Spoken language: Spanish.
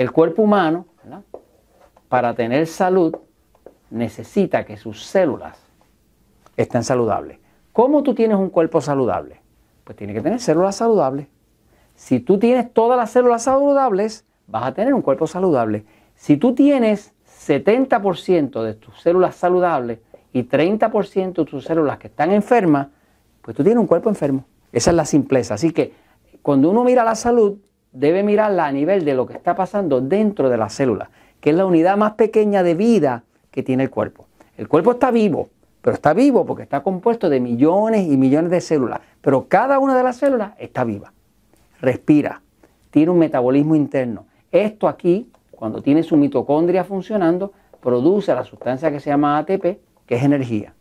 El cuerpo humano, para tener salud, necesita que sus células estén saludables. ¿Cómo tú tienes un cuerpo saludable? Pues tiene que tener células saludables. Si tú tienes todas las células saludables, vas a tener un cuerpo saludable. Si tú tienes 70% de tus células saludables y 30% de tus células que están enfermas, pues tú tienes un cuerpo enfermo. Esa es la simpleza. Así que cuando uno mira la salud, debe mirarla a nivel de lo que está pasando dentro de la célula, que es la unidad más pequeña de vida que tiene el cuerpo. El cuerpo está vivo, pero está vivo porque está compuesto de millones y millones de células, pero cada una de las células está viva. Respira, tiene un metabolismo interno. Esto aquí, cuando tiene su mitocondria funcionando, produce la sustancia que se llama ATP, que es energía.